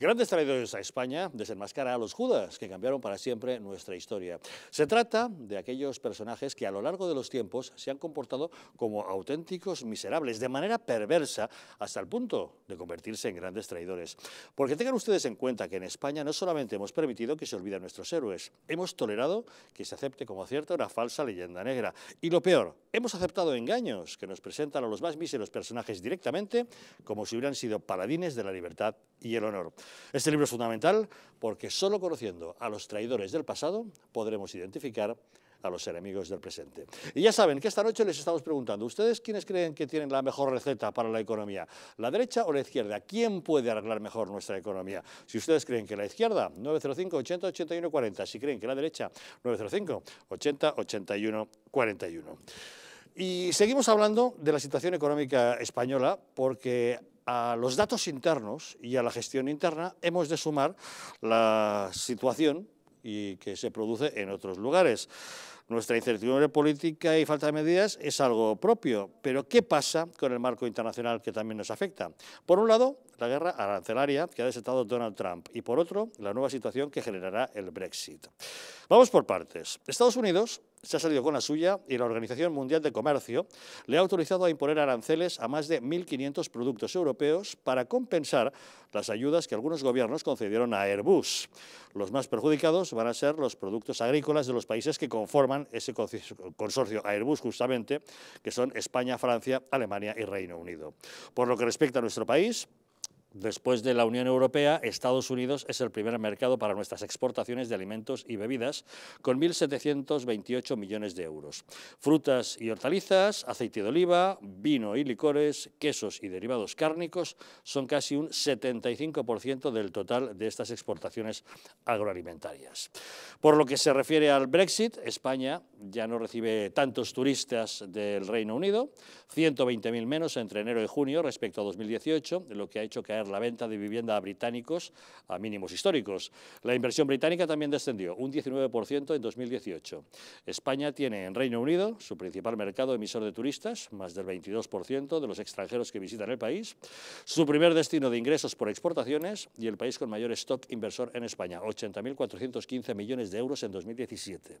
Grandes traidores a España desenmascara a los Judas, que cambiaron para siempre nuestra historia. Se trata de aquellos personajes que a lo largo de los tiempos se han comportado como auténticos miserables, de manera perversa, hasta el punto de convertirse en grandes traidores. Porque tengan ustedes en cuenta que en España no solamente hemos permitido que se olviden nuestros héroes, hemos tolerado que se acepte como cierta una falsa leyenda negra. Y lo peor, hemos aceptado engaños que nos presentan a los más míseros personajes directamente como si hubieran sido paladines de la libertad y el honor. Este libro es fundamental porque solo conociendo a los traidores del pasado podremos identificar a los enemigos del presente. Y ya saben que esta noche les estamos preguntando, ¿ustedes quiénes creen que tienen la mejor receta para la economía? ¿La derecha o la izquierda? ¿Quién puede arreglar mejor nuestra economía? Si ustedes creen que la izquierda, 905 80 81 40. Si creen que la derecha, 905 80 81 41. Y seguimos hablando de la situación económica española porque a los datos internos y a la gestión interna hemos de sumar la situación y que se produce en otros lugares. Nuestra incertidumbre política y falta de medidas es algo propio, pero ¿qué pasa con el marco internacional que también nos afecta? Por un lado, la guerra arancelaria que ha desatado Donald Trump y por otro, la nueva situación que generará el Brexit. Vamos por partes. Estados Unidos se ha salido con la suya y la Organización Mundial de Comercio le ha autorizado a imponer aranceles a más de 1.500 productos europeos para compensar las ayudas que algunos gobiernos concedieron a Airbus. Los más perjudicados van a ser los productos agrícolas de los países que conforman ese consorcio Airbus, justamente, que son España, Francia, Alemania y Reino Unido. Por lo que respecta a nuestro país, Después de la Unión Europea, Estados Unidos es el primer mercado para nuestras exportaciones de alimentos y bebidas, con 1.728 millones de euros. Frutas y hortalizas, aceite de oliva, vino y licores, quesos y derivados cárnicos son casi un 75% del total de estas exportaciones agroalimentarias. Por lo que se refiere al Brexit, España ya no recibe tantos turistas del Reino Unido, 120.000 menos entre enero y junio respecto a 2018, lo que ha hecho caer la venta de vivienda a británicos a mínimos históricos. La inversión británica también descendió un 19% en 2018. España tiene en Reino Unido, su principal mercado emisor de turistas, más del 22% de los extranjeros que visitan el país, su primer destino de ingresos por exportaciones y el país con mayor stock inversor en España, 80.415 millones de euros en 2017.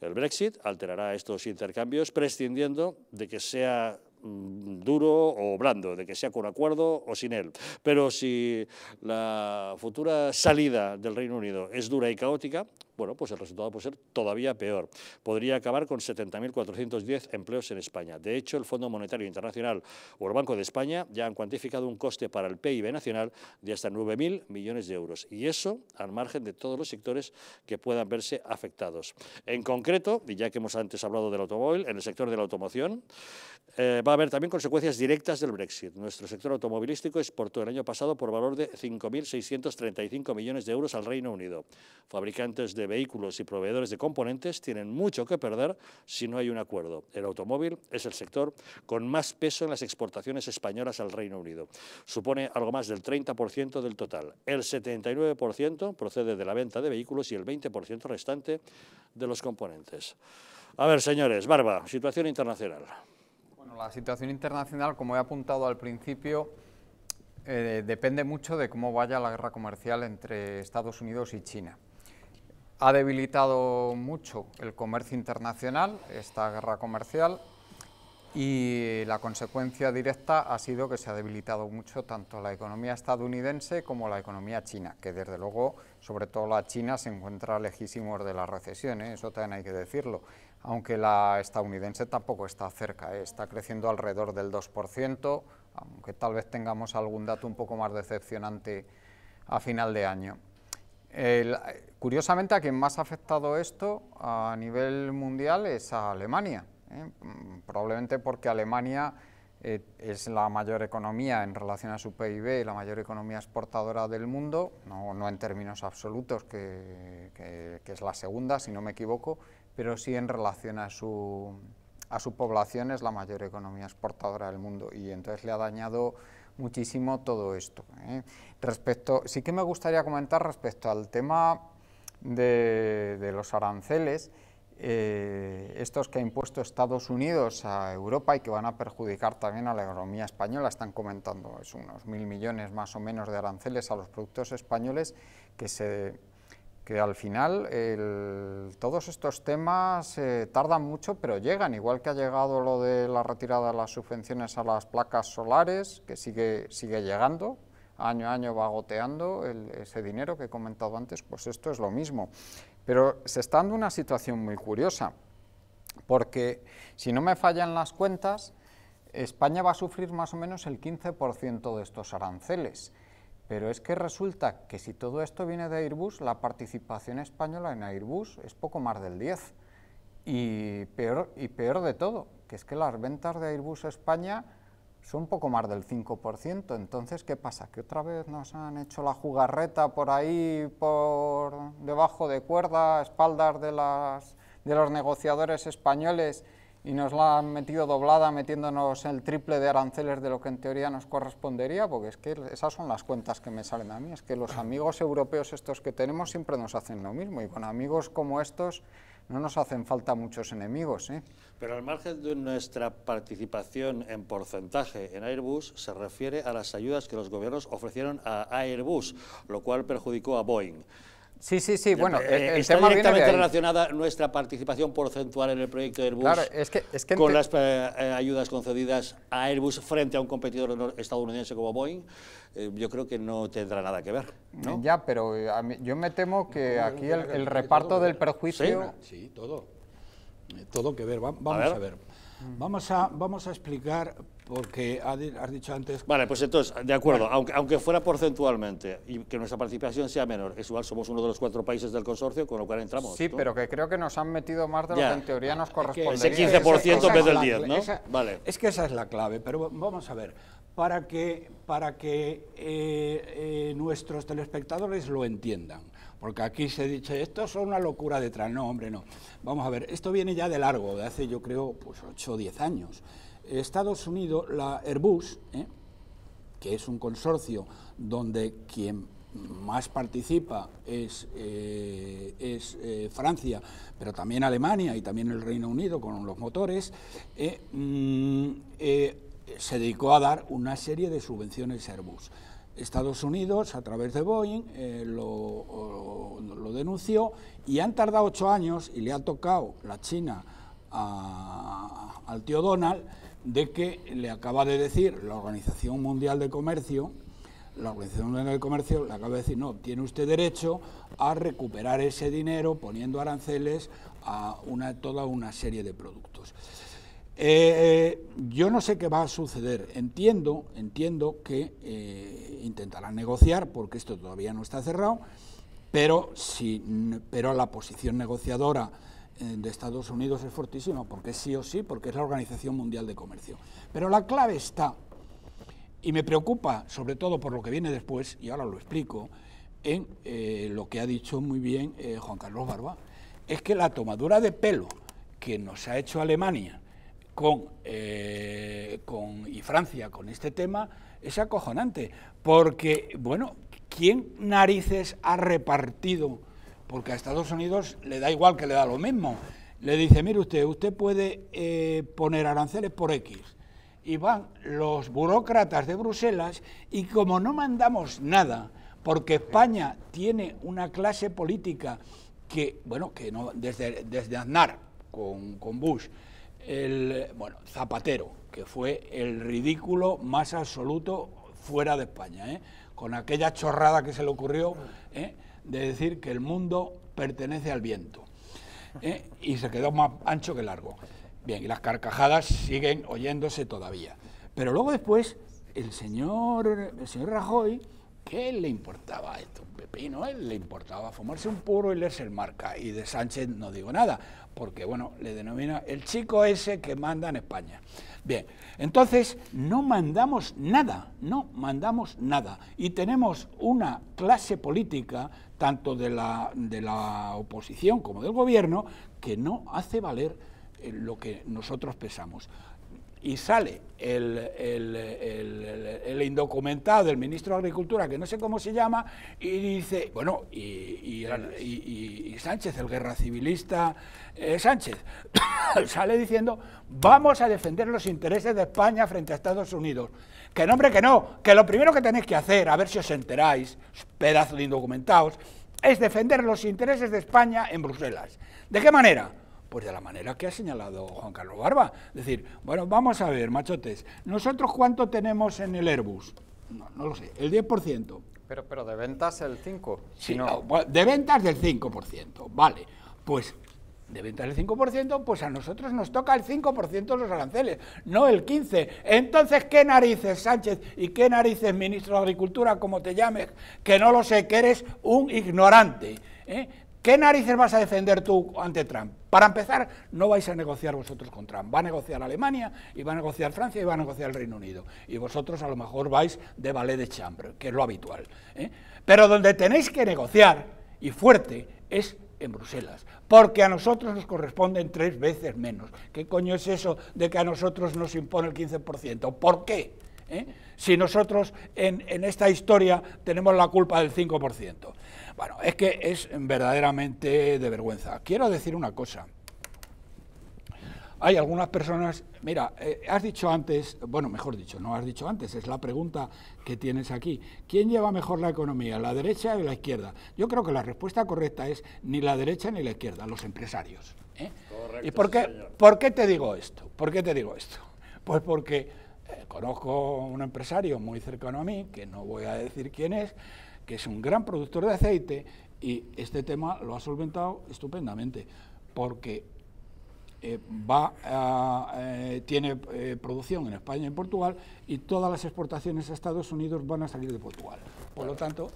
El Brexit alterará estos intercambios prescindiendo de que sea Mm, duro o blando, de que sea con acuerdo o sin él. Pero si la futura salida del Reino Unido es dura y caótica, bueno, pues el resultado puede ser todavía peor. Podría acabar con 70.410 empleos en España. De hecho, el Fondo Monetario Internacional o el Banco de España ya han cuantificado un coste para el PIB nacional de hasta 9.000 millones de euros. Y eso al margen de todos los sectores que puedan verse afectados. En concreto, y ya que hemos antes hablado del automóvil, en el sector de la automoción, eh, va a haber también consecuencias directas del Brexit. Nuestro sector automovilístico exportó el año pasado por valor de 5.635 millones de euros al Reino Unido. Fabricantes de vehículos y proveedores de componentes tienen mucho que perder si no hay un acuerdo. El automóvil es el sector con más peso en las exportaciones españolas al Reino Unido. Supone algo más del 30% del total. El 79% procede de la venta de vehículos y el 20% restante de los componentes. A ver, señores, Barba, situación internacional la situación internacional, como he apuntado al principio, eh, depende mucho de cómo vaya la guerra comercial entre Estados Unidos y China. Ha debilitado mucho el comercio internacional, esta guerra comercial, y la consecuencia directa ha sido que se ha debilitado mucho tanto la economía estadounidense como la economía china, que desde luego, sobre todo la China, se encuentra lejísimos de la recesión, ¿eh? eso también hay que decirlo aunque la estadounidense tampoco está cerca, ¿eh? está creciendo alrededor del 2%, aunque tal vez tengamos algún dato un poco más decepcionante a final de año. curiosamente, a quien más ha afectado esto a nivel mundial es a Alemania, ¿eh? probablemente porque Alemania eh, es la mayor economía en relación a su PIB, y la mayor economía exportadora del mundo, no, en términos absolutos, que es la segunda, si no me equivoco, pero sí en relación a su, a su población es la mayor economía exportadora del mundo y entonces le ha dañado muchísimo todo esto. ¿eh? Respecto, sí que me gustaría comentar respecto al tema de, los aranceles, eh, estos que ha impuesto Estados Unidos a Europa y que van a perjudicar también a la economía española, están comentando es unos mil millones más o menos de aranceles a los productos españoles que se que al final todos estos temas eh, tardan mucho, pero llegan, igual que ha llegado lo de la retirada de las subvenciones a las placas solares, que sigue, sigue llegando, año a año va goteando ese dinero que he comentado antes, pues esto es lo mismo. Pero se está dando una situación muy curiosa, porque si no me fallan las cuentas, España va a sufrir más o menos el 15% de estos aranceles. Pero es que resulta que si todo esto viene de Airbus, la participación española en Airbus es poco más del 10. Y peor, y peor de todo, que es que las ventas de Airbus España son poco más del 5%. Entonces, ¿qué pasa? Que otra vez nos han hecho la jugarreta por ahí, por debajo de cuerda, espaldas de los negociadores españoles y nos la han metido doblada metiéndonos el triple de aranceles de lo que en teoría nos correspondería, porque es que esas son las cuentas que me salen a mí, es que los amigos europeos estos que tenemos siempre nos hacen lo mismo y con amigos como estos no nos hacen falta muchos enemigos. ¿eh? Pero al margen de nuestra participación en porcentaje en Airbus, se refiere a las ayudas que los gobiernos ofrecieron a Airbus, lo cual perjudicó a Boeing. Sí, sí, sí. Bueno, eh, el, está tema directamente relacionada nuestra participación porcentual en el proyecto Airbus con las eh, eh, ayudas concedidas a Airbus frente a un competidor estadounidense como Boeing. yo creo que no tendrá nada que ver. Ya, pero yo me temo que aquí el, reparto del perjuicio. ¿Sí? todo. Todo que ver. Vamos a ver. Vamos, a, vamos a explicar porque has dicho antes... Vale, pues entonces, de acuerdo, aunque, fuera porcentualmente y que nuestra participación sea menor, es igual somos uno de los cuatro países del consorcio, con lo cual entramos. Sí, pero que creo que nos han metido más de lo que en teoría nos correspondería. Ese 15% en vez del 10, ¿no? vale. Es que esa es la clave, pero vamos a ver, para que, para que eh, eh, nuestros telespectadores lo entiendan, porque aquí se dice, esto es una locura detrás, no, hombre, no. Vamos a ver, esto viene ya de largo, de hace yo creo pues 8 o 10 años. Estados Unidos, la Airbus, ¿eh? que es un consorcio donde quien más participa es, eh, eh, Francia, pero también Alemania y también el Reino Unido con los motores, mm, se dedicó a dar una serie de subvenciones a Airbus. Estados Unidos, a través de Boeing, lo, denunció y han tardado ocho años y le ha tocado la China al tío Donald de que le acaba de decir la Organización Mundial de Comercio, la Organización Mundial de Comercio le acaba de decir, no, tiene usted derecho a recuperar ese dinero poniendo aranceles a toda una serie de productos. Eh, yo no sé qué va a suceder. Entiendo, entiendo que eh, intentarán negociar, porque esto todavía no está cerrado, pero, si, pero la posición negociadora eh, de Estados Unidos es fortísima, porque sí o sí, porque es la Organización Mundial de Comercio. Pero la clave está, y me preocupa sobre todo por lo que viene después, y ahora lo explico, en eh, lo que ha dicho muy bien eh, Juan Carlos Barba, es que la tomadura de pelo que nos ha hecho Alemania con, con, y Francia con este tema es acojonante, porque, bueno, ¿quién narices ha repartido porque a Estados Unidos le da igual que le da lo mismo. Le dice, mire usted, usted puede eh, poner aranceles por X. Y van los burócratas de Bruselas y como no mandamos nada, porque España tiene una clase política que, bueno, que no, desde, desde Aznar con, Bush, el, bueno, Zapatero, que fue el ridículo más absoluto fuera de España, ¿eh? con aquella chorrada que se le ocurrió. ¿eh? de decir que el mundo pertenece al viento. ¿eh? Y se quedó más ancho que largo. Bien, y las carcajadas siguen oyéndose todavía. Pero luego después, el señor, el señor Rajoy, ¿qué le importaba esto? Pepino, él le importaba fumarse un puro y leerse el marca. Y de Sánchez no digo nada, porque bueno, le denomina el chico ese que manda en España. Bien, entonces no mandamos nada, no mandamos nada. Y tenemos una clase política, tanto de la, de la oposición como del gobierno, que no hace valer eh, lo que nosotros pensamos y sale el, indocumentado, el ministro de Agricultura, que no sé cómo se llama, y dice, bueno, y, y, Sánchez, el guerra civilista eh, Sánchez, sale diciendo, vamos a defender los intereses de España frente a Estados Unidos. Que no, hombre, que no, que lo primero que tenéis que hacer, a ver si os enteráis, pedazo de indocumentados, es defender los intereses de España en Bruselas. ¿De qué manera? Pues de la manera que ha señalado Juan Carlos Barba. Es decir, bueno, vamos a ver, machotes, ¿nosotros cuánto tenemos en el Airbus? No, no lo sé, el 10%. Pero, pero de ventas el 5%. Sí, de ventas del 5%, vale. Pues de ventas del 5%, pues a nosotros nos toca el 5% de los aranceles, no el 15%. Entonces, ¿qué narices, Sánchez, y qué narices, ministro de Agricultura, como te llames, que no lo sé, que eres un ignorante? Eh? ¿Qué narices vas a defender tú ante Trump? Para empezar, no vais a negociar vosotros con Trump, va a negociar Alemania y va a negociar Francia y va a negociar el Reino Unido. Y vosotros a lo mejor vais de ballet de chambre, que es lo habitual. ¿eh? Pero donde tenéis que negociar, y fuerte, es en Bruselas, porque a nosotros nos corresponden tres veces menos. ¿Qué coño es eso de que a nosotros nos impone el 15%? ¿Por qué? ¿eh? si nosotros en, esta historia tenemos la culpa del 5%. Bueno, es que es verdaderamente de vergüenza. Quiero decir una cosa. Hay algunas personas, mira, eh, has dicho antes, bueno, mejor dicho, no has dicho antes, es la pregunta que tienes aquí. ¿Quién lleva mejor la economía, la derecha o la izquierda? Yo creo que la respuesta correcta es ni la derecha ni la izquierda, los empresarios. ¿eh? ¿Y por qué, por qué te digo esto? ¿Por qué te digo esto? Pues porque eh, conozco un empresario muy cercano a mí, que no voy a decir quién es, que es un gran productor de aceite y este tema lo ha solventado estupendamente, porque eh, eh, tiene producción en España y en Portugal y todas las exportaciones a Estados Unidos van a salir de Portugal. Por lo tanto,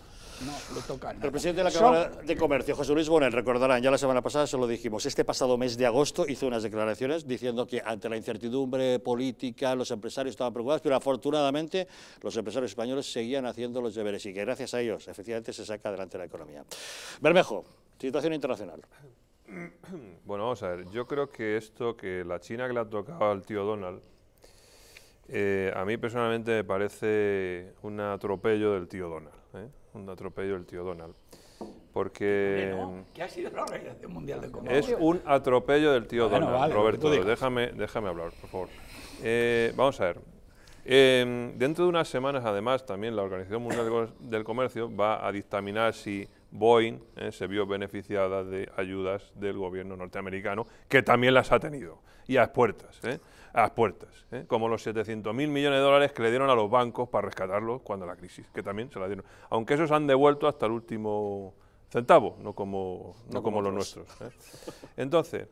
el presidente de la Cámara de Comercio, José Luis Bonel, recordarán, ya la semana pasada se lo dijimos, este pasado mes de agosto hizo unas declaraciones diciendo que ante la incertidumbre política los empresarios estaban preocupados, pero afortunadamente los empresarios españoles seguían haciendo los deberes y que gracias a ellos efectivamente se saca adelante la economía. Bermejo, situación internacional. Bueno, vamos a ver, yo creo que esto que la China que le ha tocado al tío Donald, eh, a mí personalmente me parece un atropello del tío Donald un atropello del tío Donald. Porque. ha sido la organización mundial del Comercio? Es un atropello del tío Donald. Roberto, déjame, déjame hablar, por favor. Eh, vamos a ver. Em, dentro de unas semanas, además, también la Organización Mundial del Comercio va a dictaminar si Boeing eh, se vio beneficiada de ayudas del gobierno norteamericano, que también las ha tenido, y a puertas, eh, a puertas, eh, como los 700.000 millones de dólares que le dieron a los bancos para rescatarlos cuando la crisis, que también se la dieron. Aunque esos han devuelto hasta el último centavo, no como, no, como los nuestros. Entonces,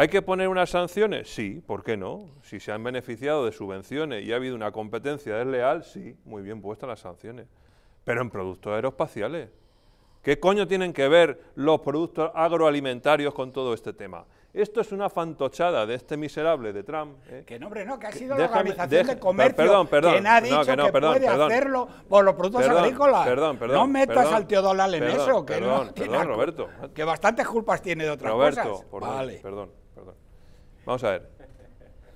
¿Hay que poner unas sanciones? Sí, ¿por qué no? Si se han beneficiado de subvenciones y ha habido una competencia desleal, sí, muy bien puestas las sanciones. Pero en productos aeroespaciales, ¿Qué coño tienen que ver los productos agroalimentarios con todo este tema? Esto es una fantochada de este miserable de Trump. ¿eh? Que no, hombre, no, que ha sido la Organización de Comercio perdón, perdón, ha dicho no, que, no, puede hacerlo por los productos agrícolas. Perdón, perdón, no metas al Teodolal en eso, que no tiene Roberto. Que bastantes culpas tiene de otras Roberto, cosas. Roberto, vale. perdón, perdón. Vamos a ver.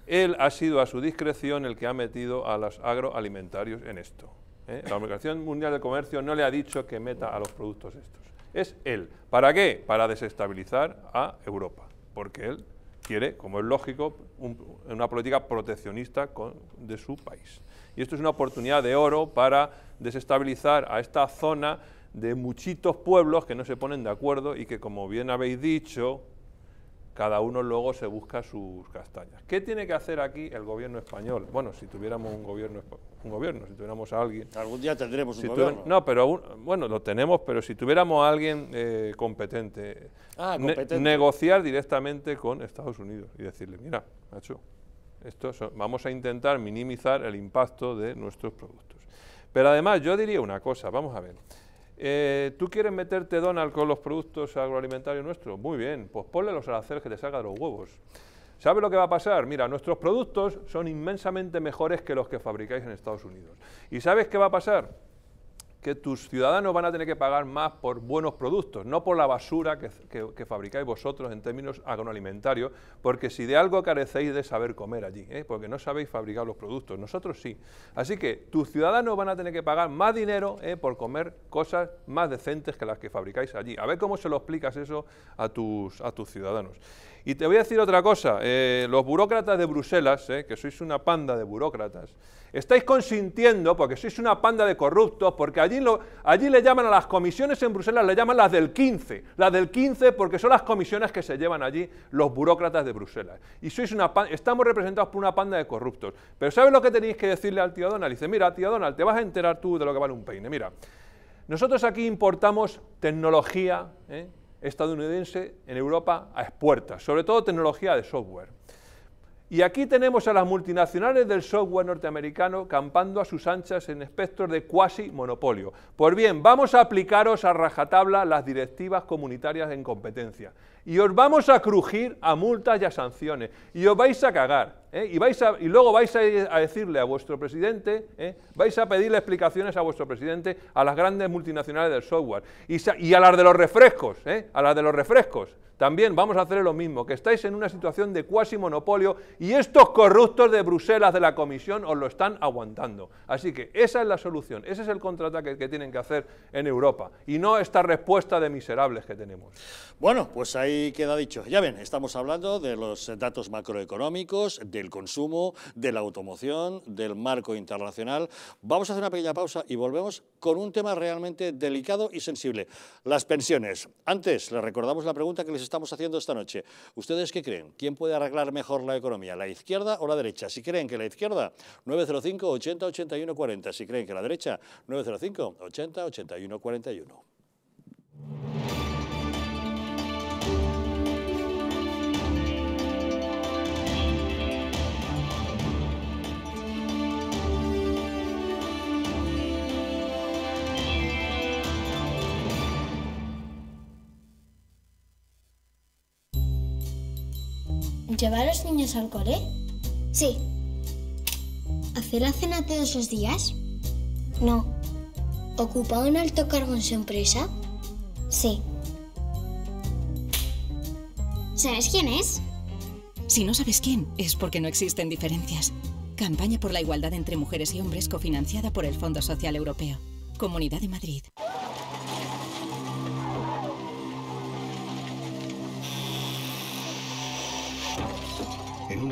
Él ha sido a su discreción el que ha metido a los agroalimentarios en esto. ¿eh? La Organización Mundial del Comercio no le ha dicho que meta a los productos estos. Es él. ¿Para qué? Para desestabilizar a Europa. Porque él quiere, como es lógico, una política proteccionista de su país. Y esto es una oportunidad de oro para desestabilizar a esta zona de muchitos pueblos que no se ponen de acuerdo y que, como bien habéis dicho, cada uno luego se busca sus castañas. ¿Qué tiene que hacer aquí el gobierno español? Bueno, si tuviéramos un gobierno, un gobierno si tuviéramos a alguien... Algún día tendremos un gobierno. No, pero bueno, lo tenemos, pero si tuviéramos a alguien eh, ah, competente, negociar directamente con Estados Unidos y decirle, mira, macho, esto vamos a intentar minimizar el impacto de nuestros productos. Pero además yo diría una cosa, vamos a ver... Eh, ¿Tú quieres meterte Donald con los productos agroalimentarios nuestros? Muy bien, pues ponle los hacer que te salga de los huevos. ...¿sabes lo que va a pasar? Mira, nuestros productos son inmensamente mejores que los que fabricáis en Estados Unidos. ¿Y sabes qué va a pasar? que tus ciudadanos van a tener que pagar más por buenos productos, no por la basura que, fabricáis vosotros en términos agroalimentarios, porque si de algo carecéis de saber comer allí, ¿eh? porque no sabéis fabricar los productos, nosotros sí. Así que tus ciudadanos van a tener que pagar más dinero ¿eh? por comer cosas más decentes que las que fabricáis allí. A ver cómo se lo explicas eso a tus, a tus ciudadanos. Y te voy a decir otra cosa, eh, los burócratas de Bruselas, eh, que sois una panda de burócratas, estáis consintiendo, porque sois una panda de corruptos, porque allí, allí le llaman a las comisiones en Bruselas, le llaman las del 15, las del 15 porque son las comisiones que se llevan allí los burócratas de Bruselas. Y sois una estamos representados por una panda de corruptos. Pero ¿sabes lo que tenéis que decirle al tío Donald? Dice, mira, tío Donald, te vas a enterar tú de lo que vale un peine. Mira, nosotros aquí importamos tecnología, ¿eh? estadounidense en Europa a expuertas, sobre todo tecnología de software. Y aquí tenemos a las multinacionales del software norteamericano campando a sus anchas en espectros de cuasi monopolio. Pues bien, vamos a aplicaros a rajatabla las directivas comunitarias en competencia y os vamos a crujir a multas y a sanciones, y os vais a cagar, ¿eh? y, vais y luego vais a, decirle a vuestro presidente, ¿eh? vais a pedirle explicaciones a vuestro presidente, a las grandes multinacionales del software, y, a las de los refrescos, ¿eh? a las de los refrescos, también vamos a hacer lo mismo, que estáis en una situación de cuasi monopolio y estos corruptos de Bruselas, de la Comisión, os lo están aguantando. Así que esa es la solución, ese es el contraataque que tienen que hacer en Europa, y no esta respuesta de miserables que tenemos. Bueno, pues ahí y queda dicho. Ya ven, estamos hablando de los datos macroeconómicos, del consumo, de la automoción, del marco internacional. Vamos a hacer una pequeña pausa y volvemos con un tema realmente delicado y sensible, las pensiones. Antes, les recordamos la pregunta que les estamos haciendo esta noche. ¿Ustedes qué creen? ¿Quién puede arreglar mejor la economía, la izquierda o la derecha? Si creen que la izquierda, 905 80 81 40. Si creen que la derecha, 905 80 81 41. ¿Llevar a los niños al cole? Sí. ¿Hacer la cena todos los días? No. ¿Ocupa un alto cargo en su empresa? Sí. ¿Sabes quién es? Si no sabes quién, es porque no existen diferencias. Campaña por la igualdad entre mujeres y hombres cofinanciada por el Fondo Social Europeo. Comunidad de Madrid.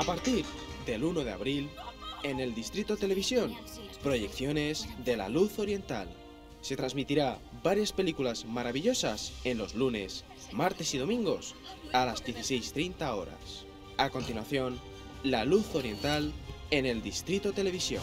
A partir del 1 de abril, en el Distrito Televisión, proyecciones de la luz oriental. Se transmitirá varias películas maravillosas en los lunes, martes y domingos a las 16.30 horas. A continuación, la luz oriental en el Distrito Televisión.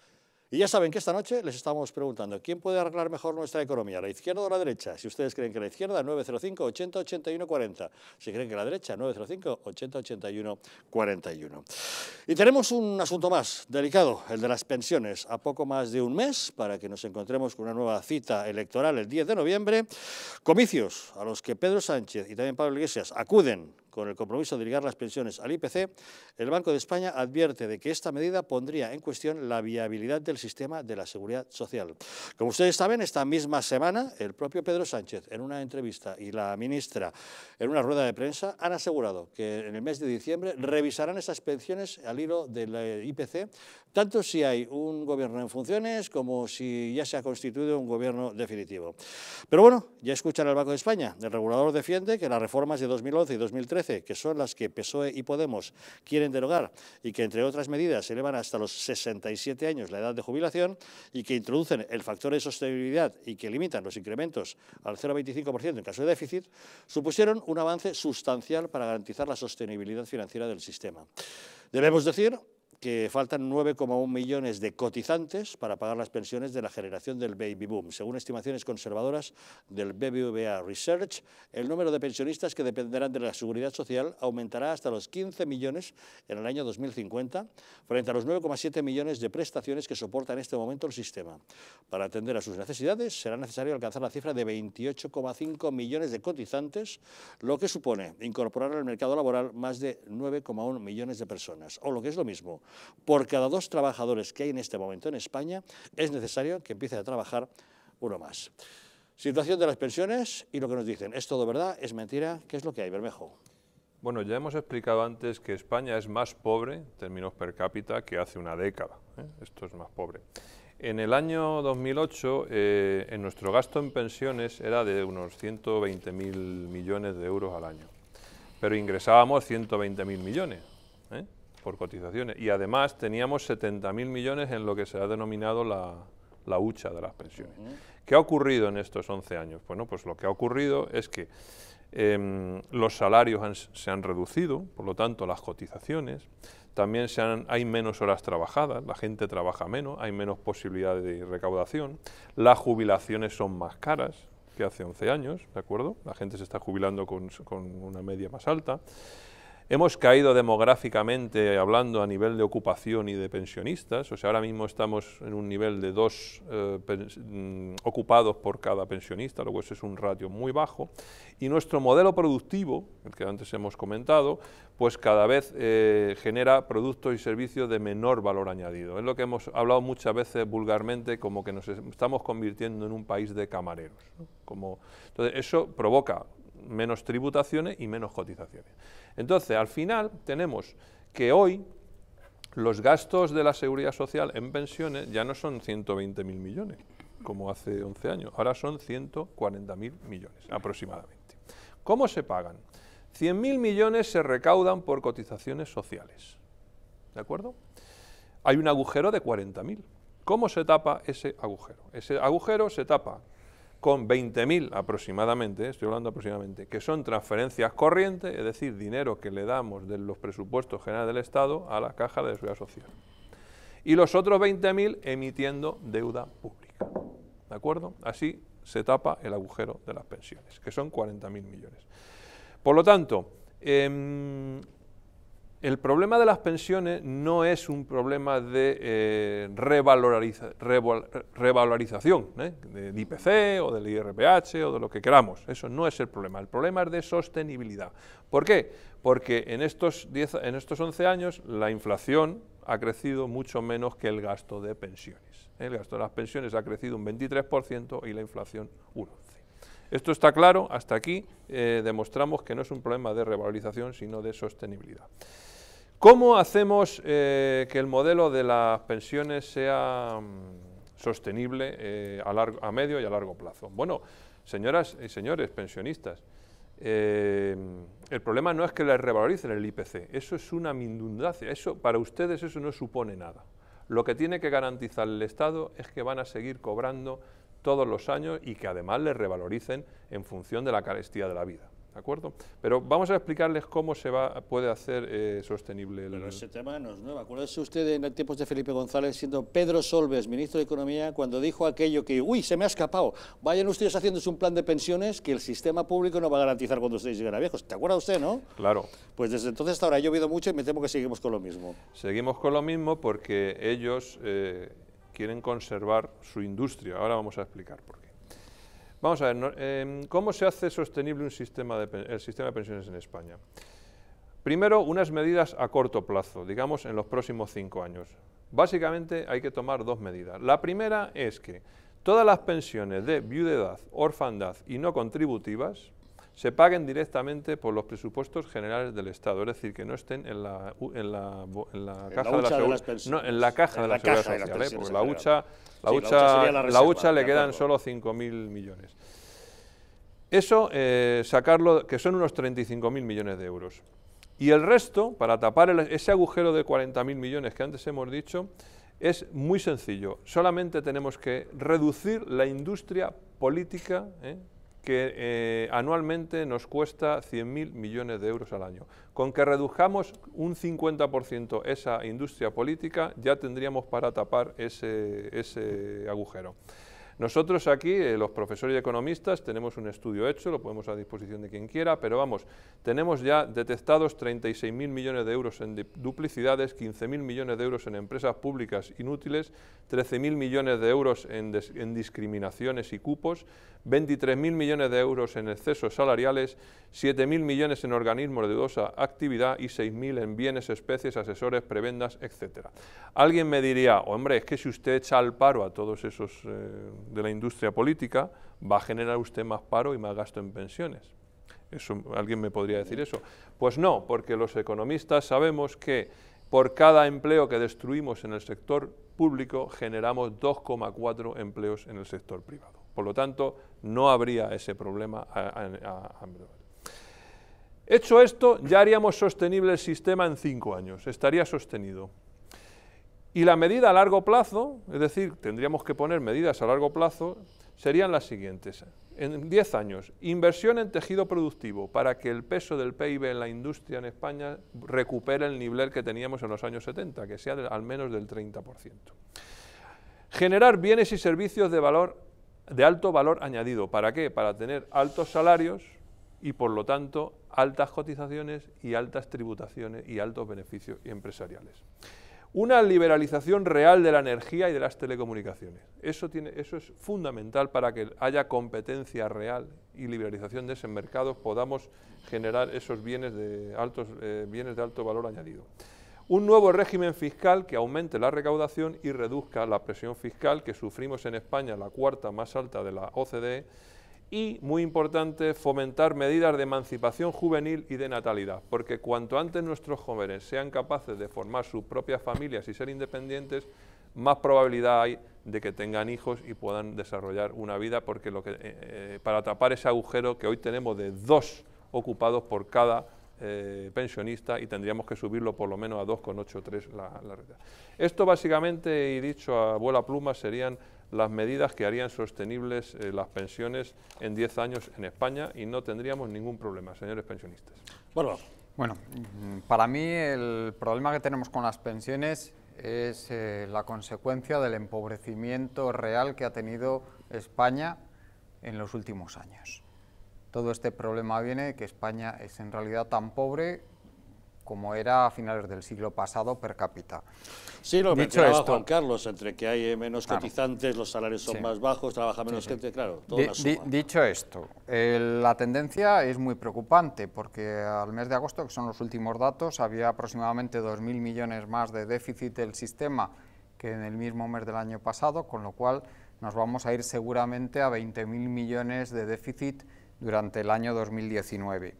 Y ya saben que esta noche les estamos preguntando quién puede arreglar mejor nuestra economía, la izquierda o la derecha. Si ustedes creen que la izquierda, 905 80 81 40. Si creen que la derecha, 905 80 81 41. Y tenemos un asunto más delicado, el de las pensiones. A poco más de un mes para que nos encontremos con una nueva cita electoral el 10 de noviembre, comicios a los que Pedro Sánchez y también Pablo Iglesias acuden con el compromiso de ligar las pensiones al IPC, el Banco de España advierte de que esta medida pondría en cuestión la viabilidad del sistema de la seguridad social. Como ustedes saben, esta misma semana el propio Pedro Sánchez, en una entrevista, y la ministra, en una rueda de prensa, han asegurado que en el mes de diciembre revisarán esas pensiones al hilo del eh, IPC, tanto si hay un gobierno en funciones como si ya se ha constituido un gobierno definitivo. Pero bueno, ya escuchan al Banco de España. El regulador defiende que las reformas de 2011 y 2013 que son las que PSOE y Podemos quieren derogar y que, entre otras medidas, elevan hasta los 67 años la edad de jubilación y que introducen el factor de sostenibilidad y que limitan los incrementos al 0,25% en caso de déficit, supusieron un avance sustancial para garantizar la sostenibilidad financiera del sistema. Debemos decir que faltan 9,1 millones de cotizantes para pagar las pensiones de la generación del baby boom. Según estimaciones conservadoras del BBVA Research, el número de pensionistas que dependerán de la seguridad social aumentará hasta los 15 millones en el año 2050, frente a los 9,7 millones de prestaciones que soporta en este momento el sistema. Para atender a sus necesidades será necesario alcanzar la cifra de 28,5 millones de cotizantes, lo que supone incorporar al mercado laboral más de 9,1 millones de personas, o lo que es lo mismo, por cada dos trabajadores que hay en este momento en España, es necesario que empiece a trabajar uno más. Situación de las pensiones y lo que nos dicen. ¿Es todo verdad? ¿Es mentira? ¿Qué es lo que hay, Bermejo? Bueno, ya hemos explicado antes que España es más pobre, en términos per cápita, que hace una década. ¿eh? Esto es más pobre. En el año 2008, eh, en nuestro gasto en pensiones era de unos 120.000 millones de euros al año, pero ingresábamos 120.000 millones. ¿eh? por cotizaciones. Y además teníamos 70.000 millones en lo que se ha denominado la, la hucha de las pensiones. ¿Qué ha ocurrido en estos 11 años? Bueno, pues lo que ha ocurrido es que em, los salarios se han reducido, por lo tanto las cotizaciones, también se han, hay menos horas trabajadas, la gente trabaja menos, hay menos posibilidades de recaudación, las jubilaciones son más caras que hace 11 años, ¿de acuerdo? La gente se está jubilando con, con una media más alta. Hemos caído demográficamente, hablando a nivel de ocupación y de pensionistas, o sea, ahora mismo estamos en un nivel de dos eh, mm, ocupados por cada pensionista, lo cual es un ratio muy bajo, y nuestro modelo productivo, el que antes hemos comentado, pues cada vez eh, genera productos y servicios de menor valor añadido. Es lo que hemos hablado muchas veces vulgarmente como que nos estamos convirtiendo en un país de camareros. entonces, eso provoca menos tributaciones y menos cotizaciones. Entonces, al final tenemos que hoy los gastos de la seguridad social en pensiones ya no son 120.000 millones, como hace 11 años, ahora son 140.000 millones aproximadamente. ¿Cómo se pagan? 100.000 millones se recaudan por cotizaciones sociales, ¿de acuerdo? Hay un agujero de 40.000. ¿Cómo se tapa ese agujero? Ese agujero se tapa con 20.000 aproximadamente, estoy hablando aproximadamente, que son transferencias corrientes, es decir, dinero que le damos de los presupuestos generales del Estado a la caja de seguridad social. Y los otros 20.000 emitiendo deuda pública. ¿De acuerdo? Así se tapa el agujero de las pensiones, que son 40.000 millones. Por lo tanto, em, el problema de las pensiones no es un problema de eh, revalorización, ¿eh? del IPC o del IRPH o de lo que queramos. Eso no es el problema. El problema es de sostenibilidad. ¿Por qué? Porque en estos, 10, en estos 11 años la inflación ha crecido mucho menos que el gasto de pensiones. ¿eh? El gasto de las pensiones ha crecido un 23% y la inflación un 11%. Esto está claro, hasta aquí eh, demostramos que no es un problema de revalorización, sino de sostenibilidad. ¿Cómo hacemos eh, que el modelo de las pensiones sea mm, sostenible eh, a, largo, a, medio y a largo plazo? Bueno, señoras y señores pensionistas, eh, el problema no es que les revaloricen el IPC, eso es una mindundacia, eso, para ustedes eso no supone nada. Lo que tiene que garantizar el Estado es que van a seguir cobrando todos los años y que además les revaloricen en función de la carestía de la vida. ¿De acuerdo? Pero vamos a explicarles cómo se va, puede hacer eh, sostenible el... Pero ese tema no es nuevo. Acuérdese usted en el tiempos de Felipe González, siendo Pedro Solbes, ministro de Economía, cuando dijo aquello que, uy, se me ha escapado, vayan ustedes haciéndose un plan de pensiones que el sistema público no va a garantizar cuando ustedes lleguen a viejos. ¿Te acuerda usted, no? Claro. Pues desde entonces hasta ahora ha llovido mucho y me temo que seguimos con lo mismo. Seguimos con lo mismo porque ellos eh, quieren conservar su industria. Ahora vamos a explicar por qué. Vamos a ver, em, ¿cómo se hace sostenible el sistema de pensiones en España? Primero, unas medidas a corto plazo, digamos en los próximos cinco años. Básicamente hay que tomar dos medidas. La primera es que todas las pensiones de viudedad, orfandad y no contributivas, se paguen directamente por los presupuestos generales del Estado, es decir, que no estén en la, en la, caja de la, no, en la caja de la, seguridad social, ¿eh? porque la hucha, la, le quedan solo 5.000 millones. Eso, eh, sacarlo, que son unos 35.000 millones de euros. Y el resto, para tapar ese agujero de 40.000 millones que antes hemos dicho, es muy sencillo. Solamente tenemos que reducir la industria política, ¿eh? que eh, anualmente nos cuesta 100.000 millones de euros al año. Con que redujamos un 50% esa industria política, ya tendríamos para tapar ese agujero. Nosotros aquí, eh, los profesores y economistas, tenemos un estudio hecho, lo ponemos a disposición de quien quiera, pero vamos, tenemos ya detectados 36.000 millones de euros en duplicidades, 15.000 millones de euros en empresas públicas inútiles, 13.000 millones de euros en, discriminaciones y cupos, 23.000 millones de euros en excesos salariales, 7.000 millones en organismos de dudosa actividad y 6.000 en bienes, especies, asesores, prebendas, etcétera. Alguien me diría, hombre, es que si usted echa al paro a todos esos eh, de la industria política, va a generar usted más paro y más gasto en pensiones. ¿Alguien me podría decir eso? Pues no, porque los economistas sabemos que por cada empleo que destruimos en el sector público generamos 2,4 empleos en el sector privado. Por lo tanto, no habría ese problema Hecho esto, ya haríamos sostenible el sistema en cinco años, estaría sostenido. Y la medida a largo plazo, es decir, tendríamos que poner medidas a largo plazo, serían las siguientes. En 10 años, inversión en tejido productivo para que el peso del PIB en la industria en España recupere el nivel que teníamos en los años 70, que sea al menos del 30%. Generar bienes y servicios de, valor, de alto valor añadido. ¿Para qué? Para tener altos salarios y, por lo tanto, altas cotizaciones y altas tributaciones y altos beneficios empresariales una liberalización real de la energía y de las telecomunicaciones. Eso, tiene, eso es fundamental para que haya competencia real y liberalización de ese mercado, podamos generar esos bienes de, altos, eh, bienes de alto valor añadido. Un nuevo régimen fiscal que aumente la recaudación y reduzca la presión fiscal que sufrimos en España, la cuarta más alta de la OCDE, y, muy importante, fomentar medidas de emancipación juvenil y de natalidad, porque cuanto antes nuestros jóvenes sean capaces de formar sus propias familias y ser independientes, más probabilidad hay de que tengan hijos y puedan desarrollar una vida, porque lo que, eh, eh, para tapar ese agujero que hoy tenemos de dos ocupados por cada eh, pensionista y tendríamos que subirlo por lo menos a 2,83 la, la realidad. Esto básicamente, y dicho a vuela pluma, serían las medidas que harían sostenibles eh, las pensiones en 10 años en España y no tendríamos ningún problema, señores pensionistas. Bueno, bueno mm, para mí el problema que tenemos con las pensiones es eh, la consecuencia del empobrecimiento real que ha tenido España en los últimos años. Todo este problema viene de que España es en realidad tan pobre como era a finales del siglo pasado per cápita. Sí, lo Dicho esto, Juan Carlos, entre que hay menos cotizantes, los salarios son más bajos, trabaja menos gente, claro, Dicho esto, la tendencia es muy preocupante porque al mes de agosto, que son los últimos datos, había aproximadamente 2.000 millones más de déficit del sistema que en el mismo mes del año pasado, con lo cual nos vamos a ir seguramente a 20.000 millones de déficit durante el año 2019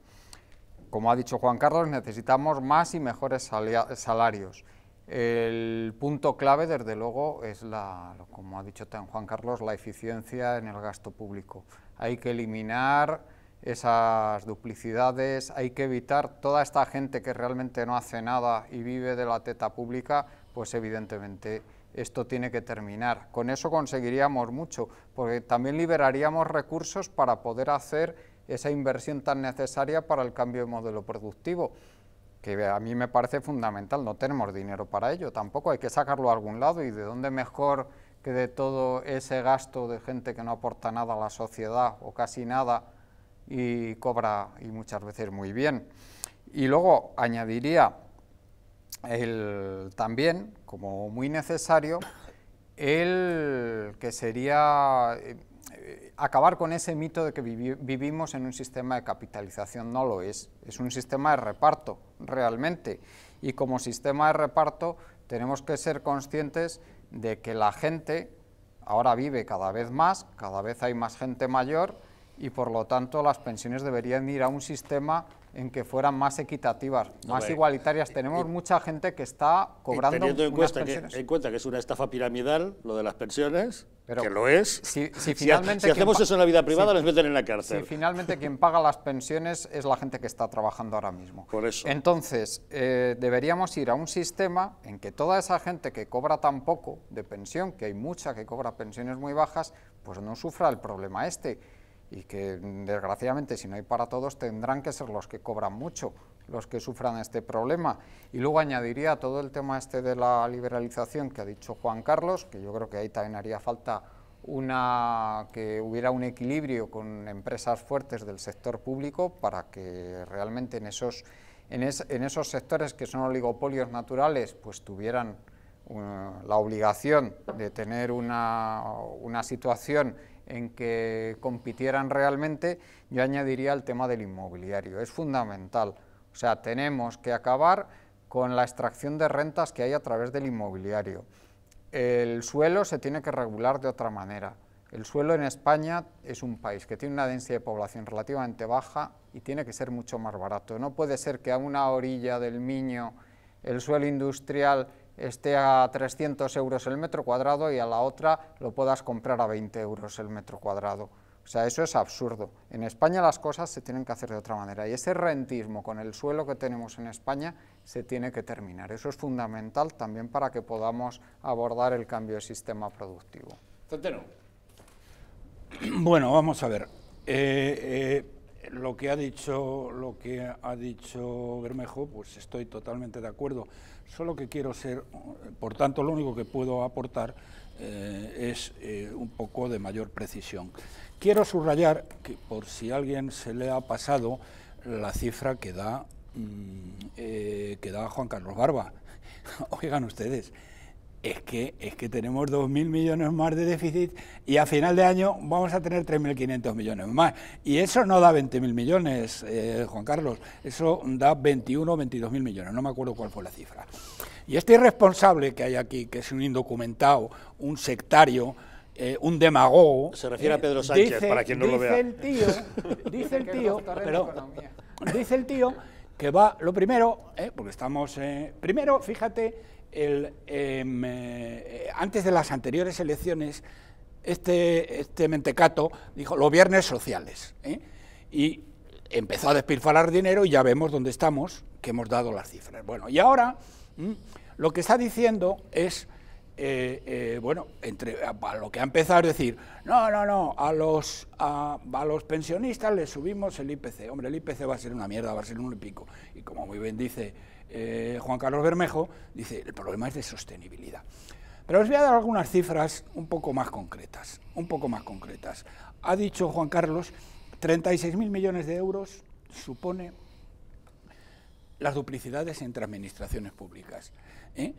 como ha dicho Juan Carlos, necesitamos más y mejores salarios. El punto clave, desde luego, es, la, como ha dicho Juan Carlos, la eficiencia en el gasto público. Hay que eliminar esas duplicidades, hay que evitar toda esta gente que realmente no hace nada y vive de la teta pública, pues evidentemente esto tiene que terminar. Con eso conseguiríamos mucho, porque también liberaríamos recursos para poder hacer esa inversión tan necesaria para el cambio de modelo productivo, que a mí me parece fundamental, no tenemos dinero para ello, tampoco hay que sacarlo a algún lado y de dónde mejor que de todo ese gasto de gente que no aporta nada a la sociedad o casi nada y cobra y muchas veces muy bien. Y luego añadiría el, también, como muy necesario, el que sería eh, acabar con ese mito de que vivimos en un sistema de capitalización, no lo es, es un sistema de reparto realmente. Y como sistema de reparto tenemos que ser conscientes de que la gente ahora vive cada vez más, cada vez hay más gente mayor y por lo tanto las pensiones deberían ir a un sistema en que fueran más equitativas, más igualitarias. Eh, Tenemos eh, mucha gente que está cobrando. Teniendo en, cuenta Que, en cuenta que es una estafa piramidal lo de las pensiones, Pero que lo es. Si, hacemos eso en la vida privada, les meten en la cárcel. Si finalmente quien paga las pensiones es la gente que está trabajando ahora mismo. Por eso. Entonces, eh, deberíamos ir a un sistema en que toda esa gente que cobra tan poco de pensión, que hay mucha que cobra pensiones muy bajas, pues no sufra el problema este y que desgraciadamente si no hay para todos tendrán que ser los que cobran mucho los que sufran este problema. Y luego añadiría todo el tema este de la liberalización que ha dicho Juan Carlos, que yo creo que ahí también haría falta una, que hubiera un equilibrio con empresas fuertes del sector público para que realmente en esos, en, esos sectores que son oligopolios naturales pues tuvieran uh, la obligación de tener una, una situación en que compitieran realmente, yo añadiría el tema del inmobiliario. Es fundamental. O sea, tenemos que acabar con la extracción de rentas que hay a través del inmobiliario. El suelo se tiene que regular de otra manera. El suelo en España es un país que tiene una densidad de población relativamente baja y tiene que ser mucho más barato. No puede ser que a una orilla del Miño el suelo industrial esté a 300 euros el metro cuadrado y a la otra lo puedas comprar a 20 euros el metro cuadrado. O sea, eso es absurdo. En España las cosas se tienen que hacer de otra manera y ese rentismo con el suelo que tenemos en España se tiene que terminar. Eso es fundamental también para que podamos abordar el cambio de sistema productivo. Centeno. Bueno, vamos a ver. Eh, eh, lo que ha dicho lo que ha dicho Bermejo, pues estoy totalmente de acuerdo. Solo que quiero ser, por tanto, lo único que puedo aportar eh, es eh, un poco de mayor precisión. Quiero subrayar, que por si a alguien se le ha pasado, la cifra que da, mm, eh, que da Juan Carlos Barba. Oigan ustedes, es que, es que tenemos 2.000 millones más de déficit y a final de año vamos a tener 3.500 millones más. Y eso no da 20.000 millones, eh, Juan Carlos, eso da 21 o 22.000 millones, no me acuerdo cuál fue la cifra. Y este irresponsable que hay aquí, que es un indocumentado, un sectario, eh, un demagogo... Se refiere a eh, Pedro Sánchez, para quien no lo vea. El tío, dice el tío, pero, dice el tío que va, lo primero, porque estamos... primero, fíjate Em, eh, antes de las anteriores elecciones, este, este mentecato dijo los viernes sociales. ¿eh? Y empezó a despilfarrar dinero y ya vemos dónde estamos, que hemos dado las cifras. Bueno, y ahora lo que está diciendo es, eh, bueno, entre lo que ha empezado a decir, no, no, no, a los, a, los pensionistas les subimos el IPC. Hombre, el IPC va a ser una mierda, va a ser un pico. Y como muy bien dice eh, Juan Carlos Bermejo, dice, el problema es de sostenibilidad. Pero os voy a dar algunas cifras un poco más concretas, un poco más concretas. Ha dicho Juan Carlos, 36.000 millones de euros supone las duplicidades entre administraciones públicas. ¿eh?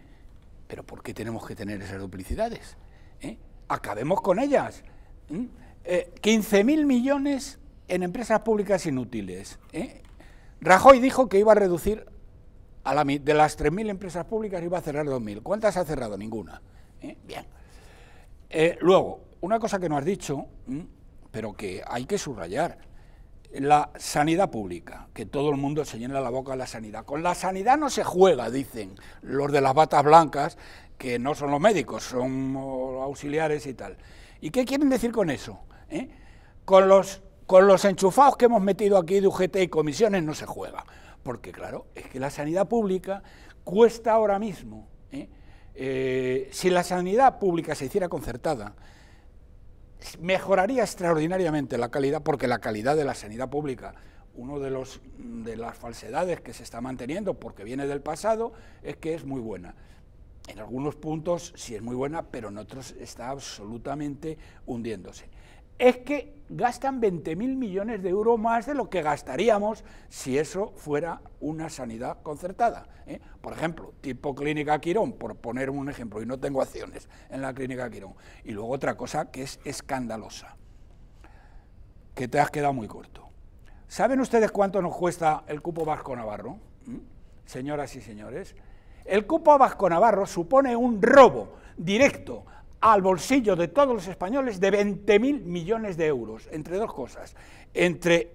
Pero ¿por qué tenemos que tener esas duplicidades? ¿Eh? Acabemos con ellas. 15.000 millones en empresas públicas inútiles. Rajoy dijo que iba a reducir de las 3.000 empresas públicas iba a cerrar 2.000. ¿Cuántas ha cerrado? Ninguna. ¿Eh? Bien. Eh, luego, una cosa que no has dicho, pero que hay que subrayar, la sanidad pública, que todo el mundo se llena la boca de la sanidad. Con la sanidad no se juega, dicen los de las batas blancas, que no son los médicos, son auxiliares y tal. ¿Y qué quieren decir con eso? ¿Eh? Con, los, con los enchufados que hemos metido aquí de UGT y comisiones no se juega porque claro, es que la sanidad pública cuesta ahora mismo. ¿eh? Eh, si la sanidad pública se hiciera concertada, mejoraría extraordinariamente la calidad, porque la calidad de la sanidad pública, una de, de las falsedades que se está manteniendo, porque viene del pasado, es que es muy buena. En algunos puntos sí es muy buena, pero en otros está absolutamente hundiéndose es que gastan 20.000 mil millones de euros más de lo que gastaríamos si eso fuera una sanidad concertada. ¿eh? Por ejemplo, tipo Clínica Quirón, por poner un ejemplo, y no tengo acciones en la Clínica Quirón. Y luego otra cosa que es escandalosa, que te has quedado muy corto. ¿Saben ustedes cuánto nos cuesta el cupo vasco navarro? ¿Mm? Señoras y señores, el cupo vasco navarro supone un robo directo al bolsillo de todos los españoles de 20.000 millones de euros, entre dos cosas, entre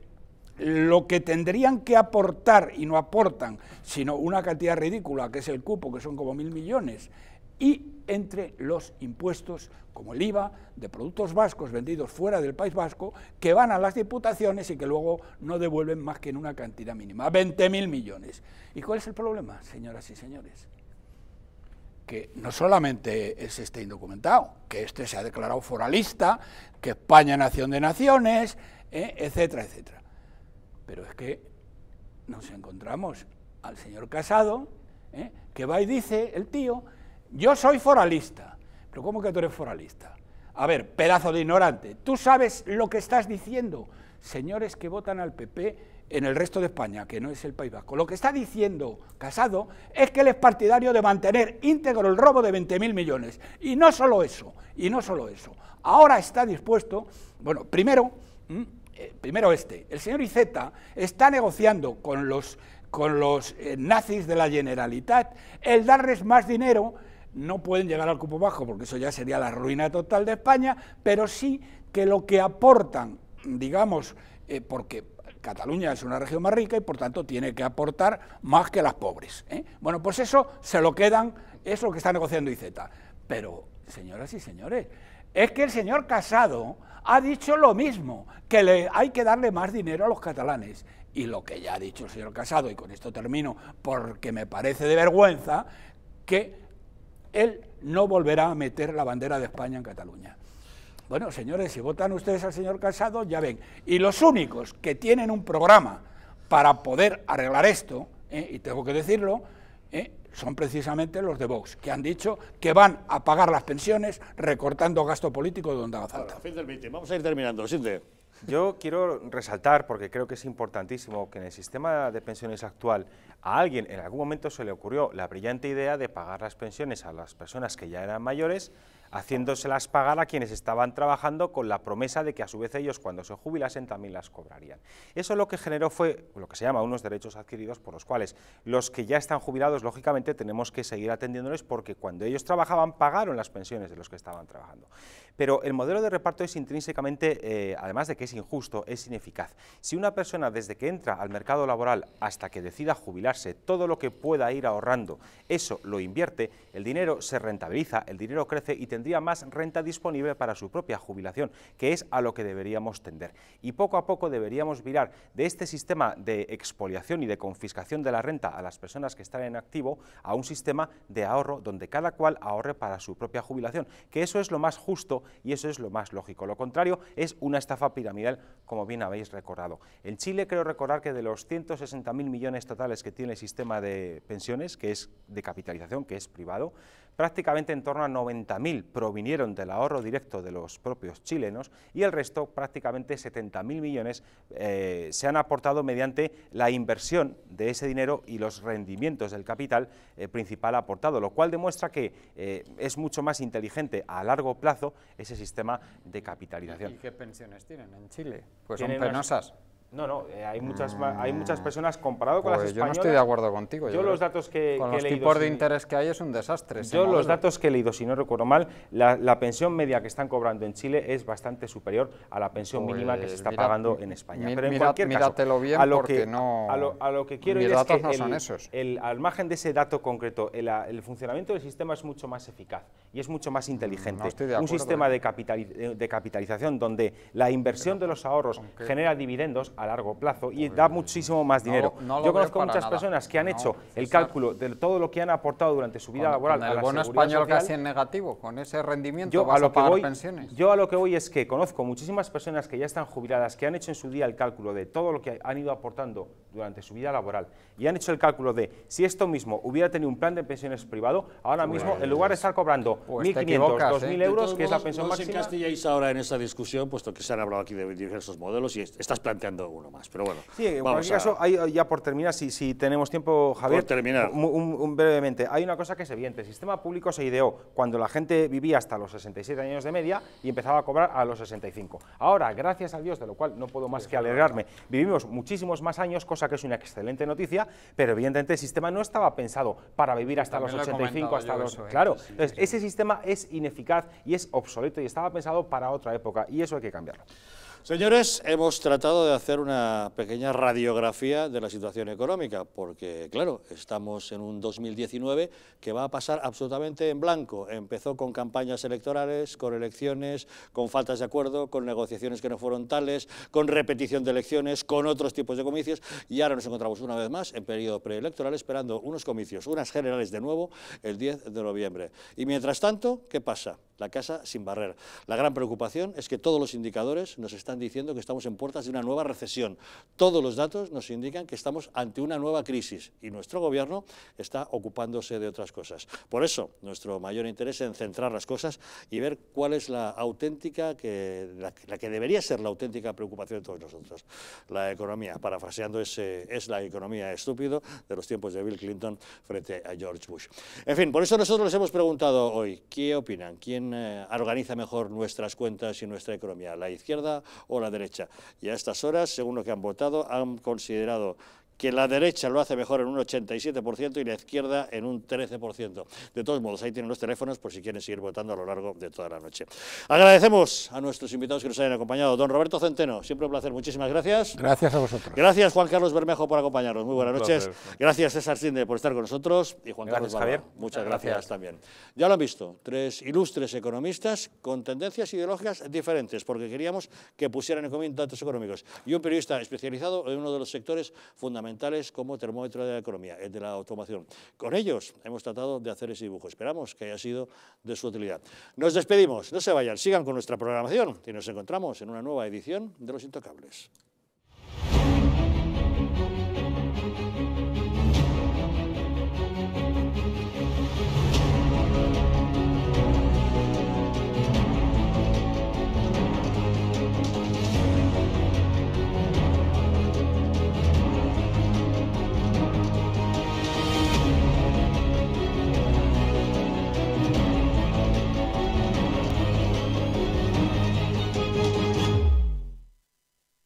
lo que tendrían que aportar y no aportan, sino una cantidad ridícula, que es el cupo, que son como mil millones, y entre los impuestos, como el IVA, de productos vascos vendidos fuera del País Vasco, que van a las diputaciones y que luego no devuelven más que en una cantidad mínima, 20.000 millones. ¿Y cuál es el problema, señoras y señores? que no solamente es este indocumentado, que este se ha declarado foralista, que España nación de naciones, eh, etcétera, etcétera. Pero es que nos encontramos al señor Casado, eh, que va y dice, el tío, yo soy foralista. Pero ¿cómo que tú eres foralista? A ver, pedazo de ignorante, ¿tú sabes lo que estás diciendo? Señores que votan al PP en el resto de España, que no es el País Vasco. Lo que está diciendo Casado es que él es partidario de mantener íntegro el robo de 20.000 millones. Y no solo eso, y no solo eso. Ahora está dispuesto, bueno, primero, eh, primero este, el señor Iceta está negociando con los, con los eh, nazis de la Generalitat el darles más dinero, no pueden llegar al cupo bajo porque eso ya sería la ruina total de España, pero sí que lo que aportan, digamos, eh, porque Cataluña es una región más rica y por tanto tiene que aportar más que las pobres. ¿eh? Bueno, pues eso se lo quedan, es lo que está negociando IZ. Pero, señoras y señores, es que el señor Casado ha dicho lo mismo, que le, hay que darle más dinero a los catalanes. Y lo que ya ha dicho el señor Casado, y con esto termino porque me parece de vergüenza, que él no volverá a meter la bandera de España en Cataluña. Bueno, señores, si votan ustedes al señor Casado, ya ven. Y los únicos que tienen un programa para poder arreglar esto, eh, y tengo que decirlo, eh, son precisamente los de Vox, que han dicho que van a pagar las pensiones recortando gasto político donde haga falta. del Vamos a ir terminando, Sinte. Yo quiero resaltar, porque creo que es importantísimo, que en el sistema de pensiones actual a alguien en algún momento se le ocurrió la brillante idea de pagar las pensiones a las personas que ya eran mayores haciéndoselas pagar a quienes estaban trabajando con la promesa de que a su vez ellos cuando se jubilasen también las cobrarían. Eso lo que generó fue lo que se llama unos derechos adquiridos por los cuales los que ya están jubilados lógicamente tenemos que seguir atendiéndoles porque cuando ellos trabajaban pagaron las pensiones de los que estaban trabajando. Pero el modelo de reparto es intrínsecamente, eh, además de que es injusto, es ineficaz. Si una persona desde que entra al mercado laboral hasta que decida jubilarse, todo lo que pueda ir ahorrando, eso lo invierte, el dinero se rentabiliza, el dinero crece y tendría más renta disponible para su propia jubilación, que es a lo que deberíamos tender. Y poco a poco deberíamos virar de este sistema de expoliación y de confiscación de la renta a las personas que están en activo a un sistema de ahorro donde cada cual ahorre para su propia jubilación, que eso es lo más justo y eso es lo más lógico. Lo contrario es una estafa piramidal, como bien habéis recordado. En Chile creo recordar que de los 160.000 millones totales que tiene el sistema de pensiones, que es de capitalización, que es privado, prácticamente en torno a 90.000 provinieron del ahorro directo de los propios chilenos y el resto, prácticamente 70.000 millones, eh, se han aportado mediante la inversión de ese dinero y los rendimientos del capital eh, principal aportado, lo cual demuestra que eh, es mucho más inteligente a largo plazo ese sistema de capitalización. ¿Y qué pensiones tienen en Chile? Pues son penosas. No, no, eh, hay, muchas, hay muchas personas comparado con las españolas. Pues yo no estoy de acuerdo contigo. Yo, los datos que, con los tipos de interés que hay es un desastre. Yo los datos que he leído, si no recuerdo mal, la, pensión media que están cobrando en Chile es bastante superior a la pensión mínima que se pues está pagando en España. Pero en cualquier caso, bien a lo porque que, no. quiero es no son esos. al margen de ese dato concreto, el, funcionamiento del sistema es mucho más eficaz y es mucho más mm, inteligente. un sistema de, eh, de, capitalización donde la inversión de los ahorros genera dividendos a largo plazo y da muchísimo más dinero. Yo conozco muchas personas que han hecho el cálculo de todo lo que han aportado durante su vida laboral. Con español casi en negativo, con ese rendimiento yo a, lo que voy, pensiones. Yo a lo que voy es que conozco muchísimas personas que ya están jubiladas, que han hecho en su día el cálculo de todo lo que han ido aportando durante su vida laboral y han hecho el cálculo de si esto mismo hubiera tenido un plan de pensiones privado, ahora pues mismo en lugar de estar cobrando pues mil 1.500, 2.000 ¿eh? euros, que es la pensión máxima... No ahora en esa discusión, puesto que se han hablado aquí de diversos modelos y estás planteando uno más, pero bueno. Sí, en cualquier caso, eh, ya por terminar, si, tenemos tiempo, Javier, terminar. brevemente, hay una cosa que es evidente, el sistema público se ideó cuando la gente vivía hasta los 67 años de media y empezaba a cobrar a los 65. Ahora, gracias a Dios, de lo cual no puedo más que alegrarme, vivimos muchísimos más años, cosa que es una excelente noticia, pero evidentemente el sistema no estaba pensado para vivir hasta los 85, hasta los... ¿eh? Claro, ese sistema es ineficaz y es obsoleto y estaba pensado para otra época y eso hay que cambiarlo. Señores, hemos tratado de hacer una pequeña radiografía de la situación económica, porque claro, estamos en un 2019 que va a pasar absolutamente en blanco. Empezó con campañas electorales, con elecciones, con faltas de acuerdo, con negociaciones que no fueron tales, con repetición de elecciones, con otros tipos de comicios, y ahora nos encontramos una vez más en periodo preelectoral esperando unos comicios, unas generales de nuevo, el 10 de noviembre. Y mientras tanto, ¿qué pasa? la casa sin barrer. La gran preocupación es que todos los indicadores nos están diciendo que estamos en puertas de una nueva recesión. Todos los datos nos indican que estamos ante una nueva crisis y nuestro gobierno está ocupándose de otras cosas. Por eso, nuestro mayor interés es centrar las cosas y ver cuál es la auténtica, que, la, que debería ser la auténtica preocupación de todos nosotros. La economía, parafraseando, ese es la economía estúpido de los tiempos de Bill Clinton frente a George Bush. En fin, por eso nosotros les hemos preguntado hoy, ¿qué opinan? ¿Quién Mm, eh, organiza mejor nuestras cuentas y nuestra economía, la izquierda o la derecha. Y a estas horas, según lo que han votado, han considerado que la derecha lo hace mejor en un 87% y la izquierda en un 13%. De todos modos, ahí tienen los teléfonos por si quieren seguir votando a lo largo de toda la noche. Agradecemos a nuestros invitados que nos hayan acompañado. Don Roberto Centeno, siempre un placer, muchísimas gracias. Gracias a vosotros. Gracias Juan Carlos Bermejo por acompañarnos, muy buenas noches. Gracias César Sinde por estar con nosotros y Juan Carlos Javier. Muchas gracias. gracias también. Ya lo han visto, tres ilustres economistas con tendencias ideológicas diferentes, porque queríamos que pusieran en común datos económicos. Y un periodista especializado en uno de los sectores fundamentales como termómetro de la economía, el de la automación. Con ellos hemos tratado de hacer ese dibujo. Esperamos que haya sido de su utilidad. Nos despedimos, no se vayan, sigan con nuestra programación y nos encontramos en una nueva edición de Los Intocables.